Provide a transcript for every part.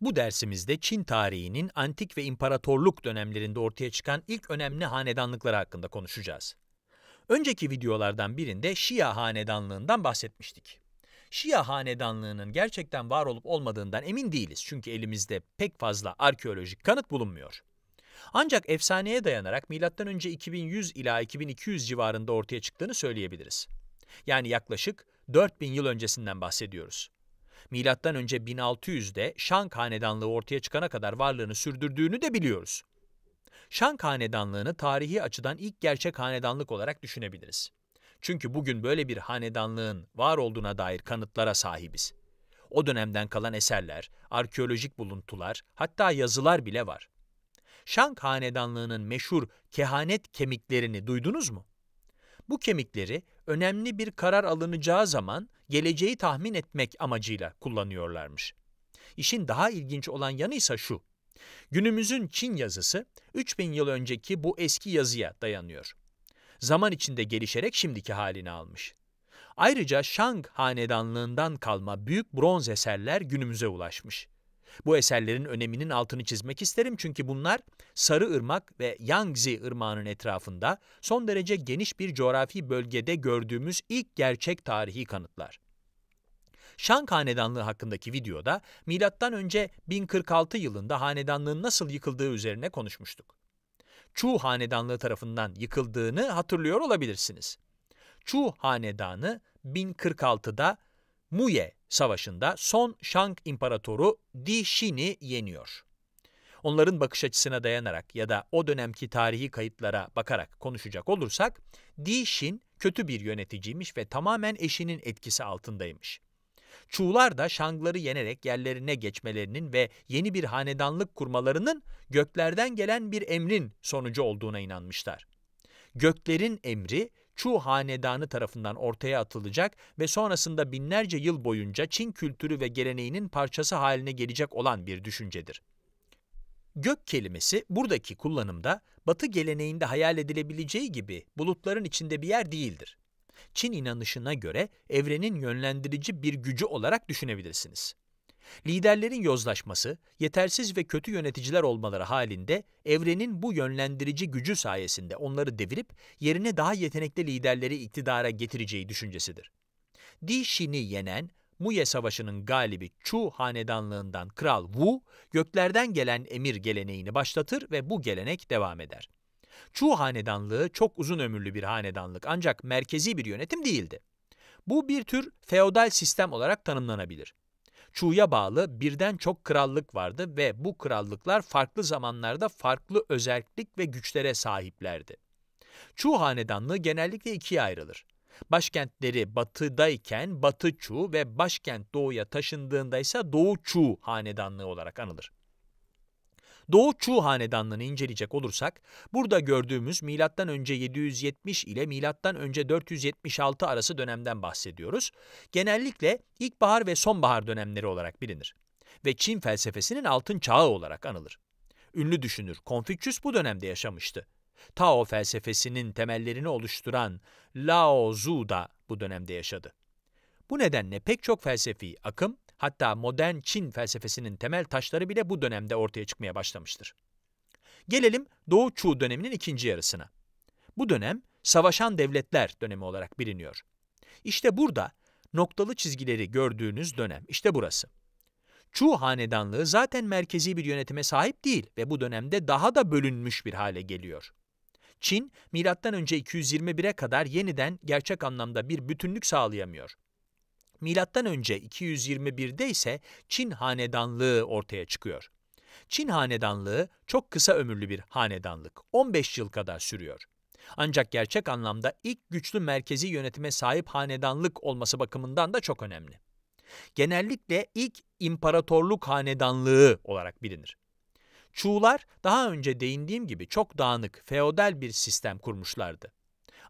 Bu dersimizde Çin tarihinin antik ve imparatorluk dönemlerinde ortaya çıkan ilk önemli hanedanlıkları hakkında konuşacağız. Önceki videolardan birinde Şia hanedanlığından bahsetmiştik. Şia hanedanlığının gerçekten var olup olmadığından emin değiliz çünkü elimizde pek fazla arkeolojik kanıt bulunmuyor. Ancak efsaneye dayanarak M.Ö. 2100 ila 2200 civarında ortaya çıktığını söyleyebiliriz. Yani yaklaşık 4000 yıl öncesinden bahsediyoruz. M.Ö. 1600'de Şank Hanedanlığı ortaya çıkana kadar varlığını sürdürdüğünü de biliyoruz. Şank Hanedanlığını tarihi açıdan ilk gerçek hanedanlık olarak düşünebiliriz. Çünkü bugün böyle bir hanedanlığın var olduğuna dair kanıtlara sahibiz. O dönemden kalan eserler, arkeolojik buluntular, hatta yazılar bile var. Şank Hanedanlığı'nın meşhur kehanet kemiklerini duydunuz mu? Bu kemikleri önemli bir karar alınacağı zaman geleceği tahmin etmek amacıyla kullanıyorlarmış. İşin daha ilginç olan yanı ise şu. Günümüzün Çin yazısı 3000 yıl önceki bu eski yazıya dayanıyor. Zaman içinde gelişerek şimdiki halini almış. Ayrıca Shang hanedanlığından kalma büyük bronz eserler günümüze ulaşmış. Bu eserlerin öneminin altını çizmek isterim çünkü bunlar Sarı Irmak ve Yangzi Irmağı'nın etrafında son derece geniş bir coğrafi bölgede gördüğümüz ilk gerçek tarihi kanıtlar. Shang Hanedanlığı hakkındaki videoda M.Ö. 1046 yılında hanedanlığın nasıl yıkıldığı üzerine konuşmuştuk. Chu Hanedanlığı tarafından yıkıldığını hatırlıyor olabilirsiniz. Chu Hanedanı 1046'da Muye Savaşı'nda son Shang İmparatoru Di Shin'i yeniyor. Onların bakış açısına dayanarak ya da o dönemki tarihi kayıtlara bakarak konuşacak olursak, Di Shin kötü bir yöneticiymiş ve tamamen eşinin etkisi altındaymış. Çuğlar da Shangları yenerek yerlerine geçmelerinin ve yeni bir hanedanlık kurmalarının göklerden gelen bir emrin sonucu olduğuna inanmışlar. Göklerin emri Chu hanedanı tarafından ortaya atılacak ve sonrasında binlerce yıl boyunca Çin kültürü ve geleneğinin parçası haline gelecek olan bir düşüncedir. Gök kelimesi buradaki kullanımda Batı geleneğinde hayal edilebileceği gibi bulutların içinde bir yer değildir. Çin inanışına göre evrenin yönlendirici bir gücü olarak düşünebilirsiniz. Liderlerin yozlaşması, yetersiz ve kötü yöneticiler olmaları halinde evrenin bu yönlendirici gücü sayesinde onları devirip yerine daha yetenekli liderleri iktidara getireceği düşüncesidir. Di Shin'i yenen Muye Savaşı'nın galibi Chu hanedanlığından Kral Wu, göklerden gelen emir geleneğini başlatır ve bu gelenek devam eder. Chu hanedanlığı çok uzun ömürlü bir hanedanlık ancak merkezi bir yönetim değildi. Bu bir tür feodal sistem olarak tanımlanabilir. Çu'ya bağlı birden çok krallık vardı ve bu krallıklar farklı zamanlarda farklı özellik ve güçlere sahiplerdi. Çu hanedanlığı genellikle ikiye ayrılır. Başkentleri batıdayken Batı Çu ve başkent doğuya taşındığında ise Doğu Çu hanedanlığı olarak anılır. Doğu Çu hanedanlığını inceleyecek olursak burada gördüğümüz M.Ö. 770 ile M.Ö. 476 arası dönemden bahsediyoruz. Genellikle ilkbahar ve sonbahar dönemleri olarak bilinir ve Çin felsefesinin altın çağı olarak anılır. Ünlü düşünür Konfüçyüs bu dönemde yaşamıştı. Tao felsefesinin temellerini oluşturan Lao Tzu da bu dönemde yaşadı. Bu nedenle pek çok felsefi akım hatta modern Çin felsefesinin temel taşları bile bu dönemde ortaya çıkmaya başlamıştır. Gelelim Doğu Çu döneminin ikinci yarısına. Bu dönem savaşan devletler dönemi olarak biliniyor. İşte burada noktalı çizgileri gördüğünüz dönem, işte burası. Çu hanedanlığı zaten merkezi bir yönetime sahip değil ve bu dönemde daha da bölünmüş bir hale geliyor. Çin, M.Ö. 221'e kadar yeniden gerçek anlamda bir bütünlük sağlayamıyor. Milattan önce 221'de ise Çin hanedanlığı ortaya çıkıyor. Çin hanedanlığı çok kısa ömürlü bir hanedanlık, 15 yıl kadar sürüyor. Ancak gerçek anlamda ilk güçlü merkezi yönetime sahip hanedanlık olması bakımından da çok önemli. Genellikle ilk imparatorluk hanedanlığı olarak bilinir. Çuğlar daha önce değindiğim gibi çok dağınık, feodal bir sistem kurmuşlardı.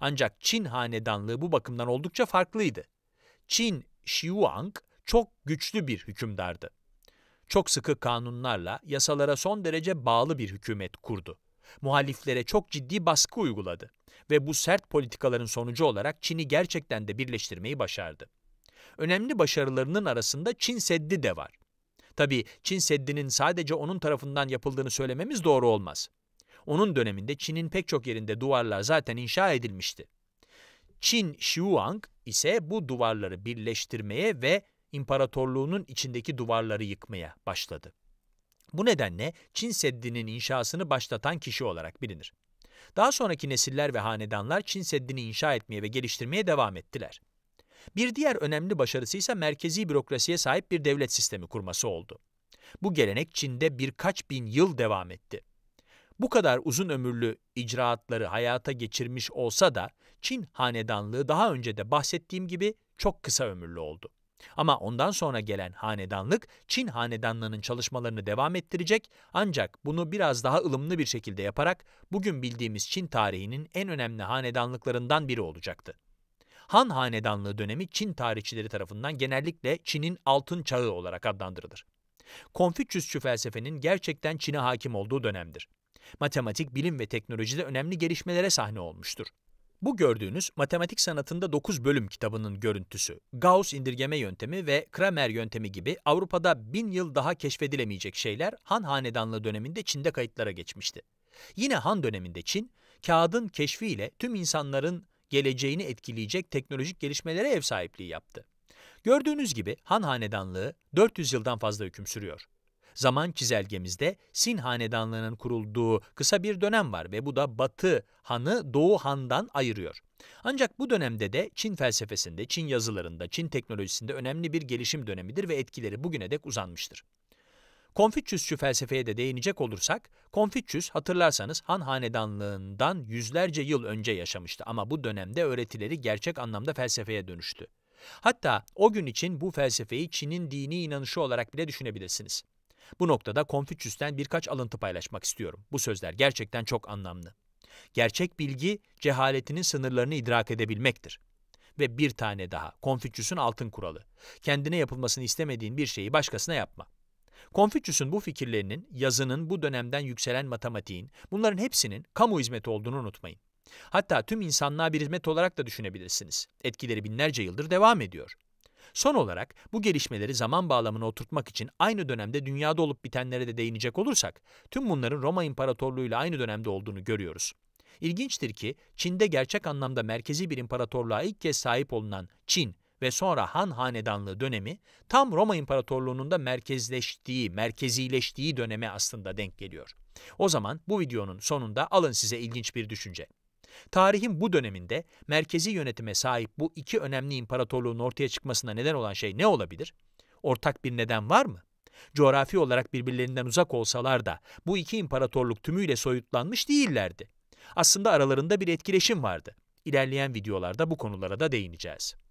Ancak Çin hanedanlığı bu bakımdan oldukça farklıydı. Çin Xiuang çok güçlü bir hükümdardı. Çok sıkı kanunlarla yasalara son derece bağlı bir hükümet kurdu. Muhaliflere çok ciddi baskı uyguladı ve bu sert politikaların sonucu olarak Çin'i gerçekten de birleştirmeyi başardı. Önemli başarılarının arasında Çin Seddi de var. Tabii Çin Seddi'nin sadece onun tarafından yapıldığını söylememiz doğru olmaz. Onun döneminde Çin'in pek çok yerinde duvarlar zaten inşa edilmişti. Çin Xuang ise bu duvarları birleştirmeye ve imparatorluğunun içindeki duvarları yıkmaya başladı. Bu nedenle Çin Seddi'nin inşasını başlatan kişi olarak bilinir. Daha sonraki nesiller ve hanedanlar Çin Seddi'ni inşa etmeye ve geliştirmeye devam ettiler. Bir diğer önemli başarısı ise merkezi bürokrasiye sahip bir devlet sistemi kurması oldu. Bu gelenek Çin'de birkaç bin yıl devam etti. Bu kadar uzun ömürlü icraatları hayata geçirmiş olsa da Çin hanedanlığı daha önce de bahsettiğim gibi çok kısa ömürlü oldu. Ama ondan sonra gelen hanedanlık Çin hanedanlığının çalışmalarını devam ettirecek ancak bunu biraz daha ılımlı bir şekilde yaparak bugün bildiğimiz Çin tarihinin en önemli hanedanlıklarından biri olacaktı. Han hanedanlığı dönemi Çin tarihçileri tarafından genellikle Çin'in altın çağı olarak adlandırılır. Konfüçyüsçü felsefenin gerçekten Çin'e hakim olduğu dönemdir. Matematik, bilim ve teknolojide önemli gelişmelere sahne olmuştur. Bu gördüğünüz Matematik Sanatında 9 Bölüm kitabının görüntüsü, Gauss indirgeme yöntemi ve Kramer yöntemi gibi Avrupa'da bin yıl daha keşfedilemeyecek şeyler Han Hanedanlığı döneminde Çin'de kayıtlara geçmişti. Yine Han döneminde Çin, kağıdın keşfiyle tüm insanların geleceğini etkileyecek teknolojik gelişmelere ev sahipliği yaptı. Gördüğünüz gibi Han Hanedanlığı 400 yıldan fazla hüküm sürüyor. Zaman çizelgemizde Sin Hanedanlığı'nın kurulduğu kısa bir dönem var ve bu da Batı Han'ı Doğu Han'dan ayırıyor. Ancak bu dönemde de Çin felsefesinde, Çin yazılarında, Çin teknolojisinde önemli bir gelişim dönemidir ve etkileri bugüne dek uzanmıştır. Konfüçyüsçü felsefeye de değinecek olursak, Konfüçyüs hatırlarsanız Han Hanedanlığından yüzlerce yıl önce yaşamıştı ama bu dönemde öğretileri gerçek anlamda felsefeye dönüştü. Hatta o gün için bu felsefeyi Çin'in dini inanışı olarak bile düşünebilirsiniz. Bu noktada Konfüçyüs'ten birkaç alıntı paylaşmak istiyorum. Bu sözler gerçekten çok anlamlı. Gerçek bilgi cehaletinin sınırlarını idrak edebilmektir. Ve bir tane daha, Konfüçyüs'ün altın kuralı. Kendine yapılmasını istemediğin bir şeyi başkasına yapma. Konfüçyüs'ün bu fikirlerinin, yazının, bu dönemden yükselen matematiğin, bunların hepsinin kamu hizmeti olduğunu unutmayın. Hatta tüm insanlığa bir hizmet olarak da düşünebilirsiniz. Etkileri binlerce yıldır devam ediyor. Son olarak bu gelişmeleri zaman bağlamına oturtmak için aynı dönemde dünyada olup bitenlere de değinecek olursak, tüm bunların Roma İmparatorluğu ile aynı dönemde olduğunu görüyoruz. İlginçtir ki Çin'de gerçek anlamda merkezi bir imparatorluğa ilk kez sahip olunan Çin ve sonra Han Hanedanlığı dönemi tam Roma İmparatorluğu'nun da merkezleştiği, merkezileştiği döneme aslında denk geliyor. O zaman bu videonun sonunda alın size ilginç bir düşünce. Tarihin bu döneminde merkezi yönetime sahip bu iki önemli imparatorluğun ortaya çıkmasına neden olan şey ne olabilir? Ortak bir neden var mı? Coğrafi olarak birbirlerinden uzak olsalar da bu iki imparatorluk tümüyle soyutlanmış değillerdi. Aslında aralarında bir etkileşim vardı. İlerleyen videolarda bu konulara da değineceğiz.